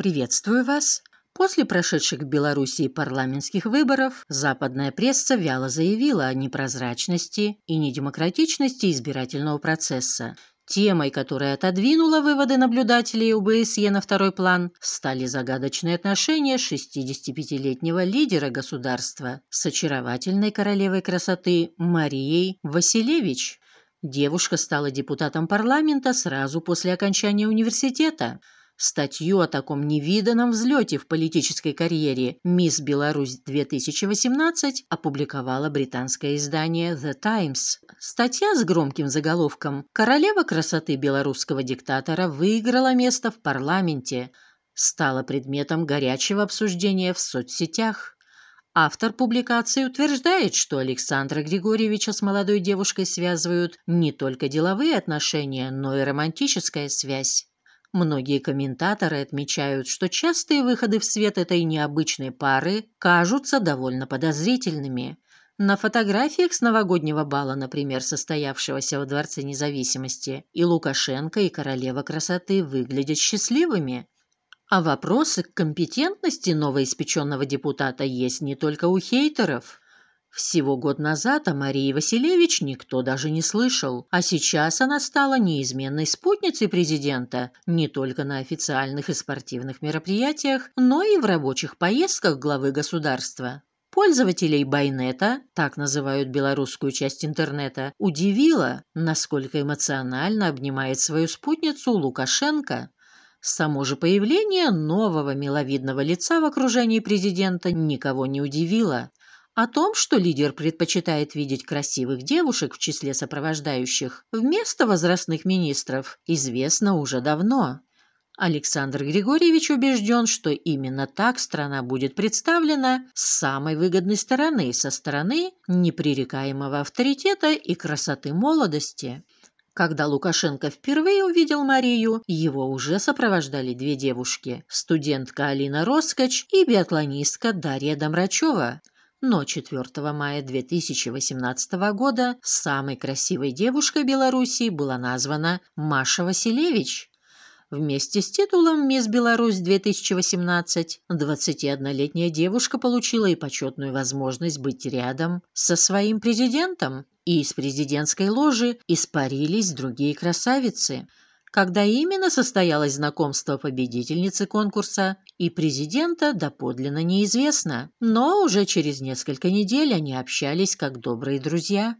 Приветствую вас. После прошедших в Белоруссии парламентских выборов западная пресса вяло заявила о непрозрачности и недемократичности избирательного процесса. Темой, которая отодвинула выводы наблюдателей ОБСЕ на второй план, стали загадочные отношения 65-летнего лидера государства с очаровательной королевой красоты Марией Василевич. Девушка стала депутатом парламента сразу после окончания университета – Статью о таком невиданном взлете в политической карьере «Мисс Беларусь-2018» опубликовало британское издание «The Times». Статья с громким заголовком «Королева красоты белорусского диктатора выиграла место в парламенте» стала предметом горячего обсуждения в соцсетях. Автор публикации утверждает, что Александра Григорьевича с молодой девушкой связывают не только деловые отношения, но и романтическая связь. Многие комментаторы отмечают, что частые выходы в свет этой необычной пары кажутся довольно подозрительными. На фотографиях с новогоднего бала, например, состоявшегося во Дворце независимости, и Лукашенко, и королева красоты выглядят счастливыми. А вопросы к компетентности новоиспеченного депутата есть не только у хейтеров. Всего год назад о Марии Васильевич никто даже не слышал, а сейчас она стала неизменной спутницей президента не только на официальных и спортивных мероприятиях, но и в рабочих поездках главы государства. Пользователей Байнета, так называют белорусскую часть интернета, удивило, насколько эмоционально обнимает свою спутницу Лукашенко. Само же появление нового миловидного лица в окружении президента никого не удивило. О том, что лидер предпочитает видеть красивых девушек в числе сопровождающих вместо возрастных министров, известно уже давно. Александр Григорьевич убежден, что именно так страна будет представлена с самой выгодной стороны, со стороны непререкаемого авторитета и красоты молодости. Когда Лукашенко впервые увидел Марию, его уже сопровождали две девушки – студентка Алина Роскоч и биатлонистка Дарья Домрачева – но 4 мая 2018 года самой красивой девушкой Белоруссии была названа Маша Василевич. Вместе с титулом «Мисс Беларусь-2018» 21-летняя девушка получила и почетную возможность быть рядом со своим президентом, и из президентской ложи испарились другие красавицы – когда именно состоялось знакомство победительницы конкурса и президента доподлинно неизвестно, но уже через несколько недель они общались как добрые друзья.